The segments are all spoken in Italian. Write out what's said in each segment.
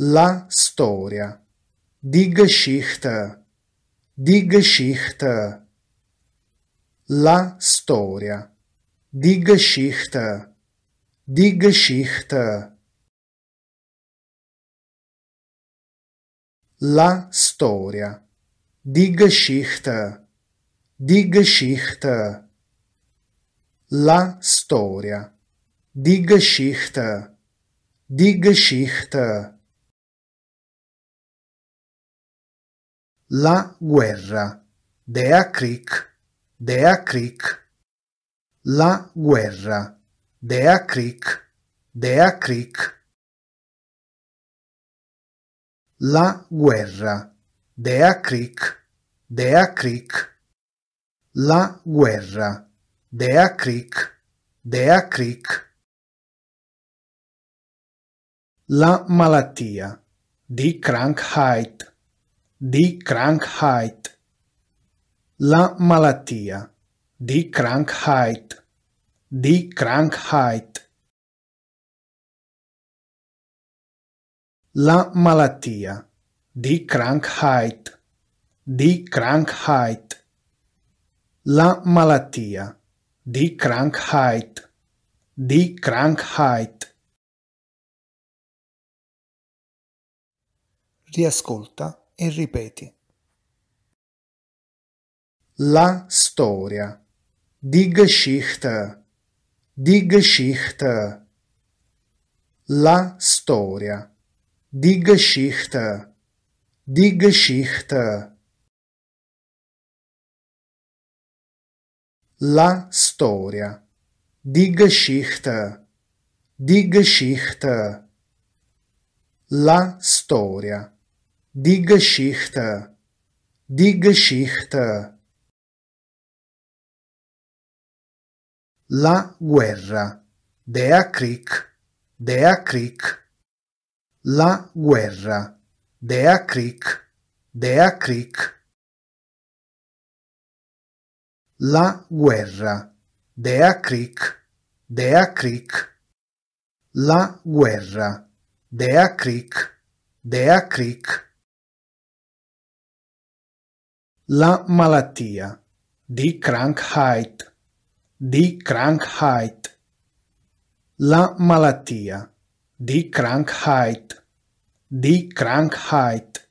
La storia. Die Geschichte. Die Geschichte. La storia. Die Geschichte. Die Geschichte. La storia. Die Geschichte. Die Geschichte. La storia. Die Geschichte. Die Geschichte. La guerra. Dea Creek. Dea Creek. La guerra. Dea Creek. Dea Creek. La guerra. Dea Creek. Dea Creek. La guerra. Dea Creek. Dea Creek. La malattia di Crank Height di Krankheit. La malattia di Krankheit. Di Krankheit. La malattia di Krankheit. Di Krankheit. La malattia di Krankheit. Di Krankheit. Riascolta e ripeti. La storia. Die Geschichte. Die Geschichte. La storia. Die Geschichte. Die Geschichte. La storia. Die Geschichte. Die Geschichte. La storia. Die Geschichte. Die Geschichte. La guerra. Der Krieg. Der Krieg. La guerra. Der Krieg. Der Krieg. La guerra. Der Krieg. Der Krieg. La guerra. Der Krieg. Der Krieg. La malattia di Krankheit di Krankheit La malattia di Krankheit di Krankheit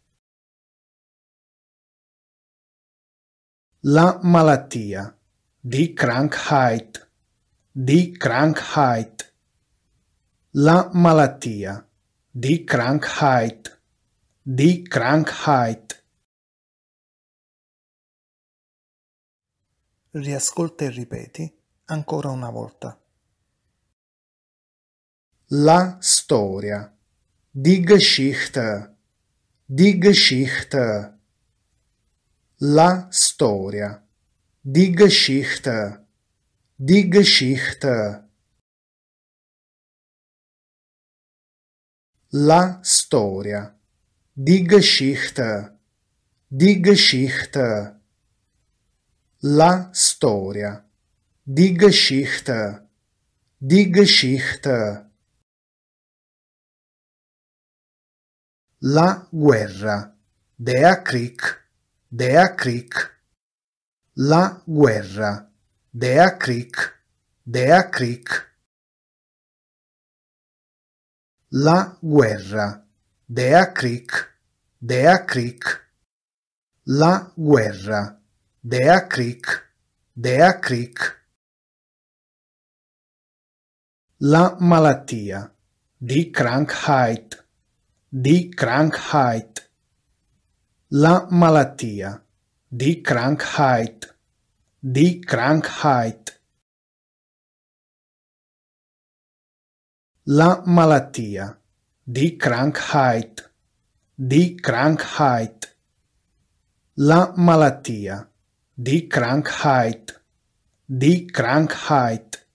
La malattia di Krankheit di Krankheit La malattia di Krankheit die Krankheit riascolta e ripeti ancora una volta. La storia. Die Geschichte. Die Geschichte. La storia. Die Geschichte. Die Geschichte. La storia. Die Geschichte. Die Geschichte. La storia. Die Geschichte. Die Geschichte. La guerra. Der Krieg. Der Krieg. La guerra. Der Krieg. Der Krieg. La guerra. Der Krieg. Der Krieg. La guerra. Dea Creek, Dea Creek. La malattia di Krankheit, di Krankheit. La malattia di Krankheit, di Krankheit. La malattia di Krankheit, di Krankheit. La malattia Die Krankheit. Die Krankheit.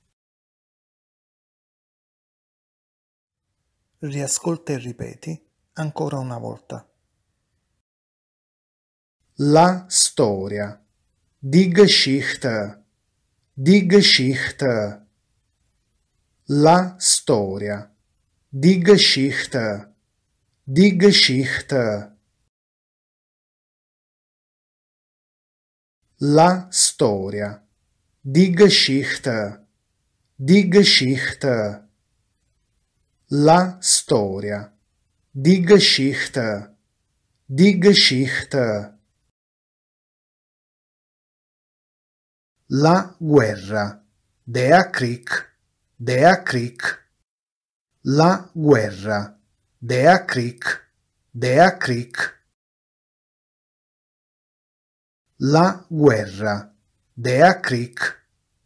Riascolta e ripeti ancora una volta. La storia. Die Geschichte. Die Geschichte. La storia. Die Geschichte. Die Geschichte. La storia. Die Geschichte. Die Geschichte. La storia. Die Geschichte. Die Geschichte. La guerra. Der Krieg. Der Krieg. La guerra. Der Krieg. Der Krieg. La guerra. Dea Creek.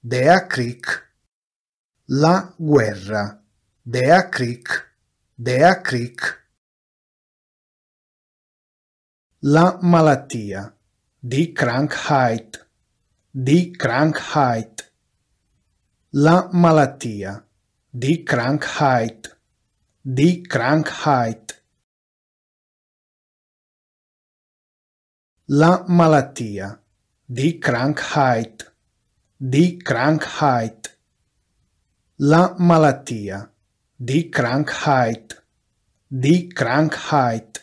Dea Creek. La guerra. Dea Creek. Dea Creek. La malattia. Die Krankheit. Die Krankheit. La malattia. Die Krankheit. Die Krankheit. La malattia di Krankheit di Krankheit La malattia di Krankheit di Krankheit